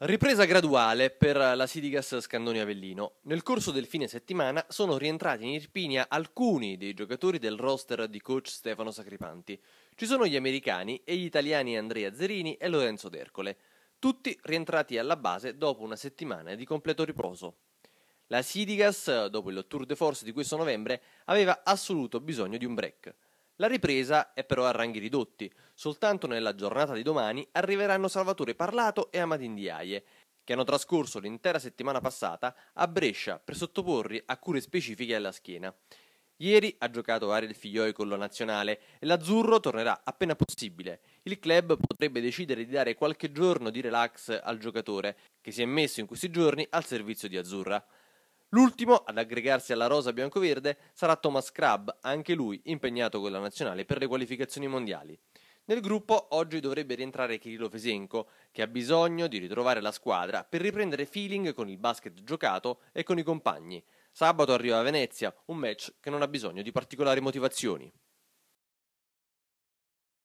Ripresa graduale per la Sidigas Scandoni Avellino. Nel corso del fine settimana sono rientrati in Irpinia alcuni dei giocatori del roster di coach Stefano Sacripanti. Ci sono gli americani e gli italiani Andrea Zerini e Lorenzo D'Ercole, tutti rientrati alla base dopo una settimana di completo riposo. La Sidigas, dopo il tour de force di questo novembre, aveva assoluto bisogno di un break. La ripresa è però a ranghi ridotti. Soltanto nella giornata di domani arriveranno Salvatore Parlato e Amadindiaie, che hanno trascorso l'intera settimana passata a Brescia per sottoporri a cure specifiche alla schiena. Ieri ha giocato Ariel Figlioi con la nazionale e l'azzurro tornerà appena possibile. Il club potrebbe decidere di dare qualche giorno di relax al giocatore, che si è messo in questi giorni al servizio di Azzurra. L'ultimo ad aggregarsi alla rosa biancoverde sarà Thomas Crabb, anche lui impegnato con la nazionale per le qualificazioni mondiali. Nel gruppo oggi dovrebbe rientrare Kirilo Fesenko, che ha bisogno di ritrovare la squadra per riprendere feeling con il basket giocato e con i compagni. Sabato arriva a Venezia, un match che non ha bisogno di particolari motivazioni.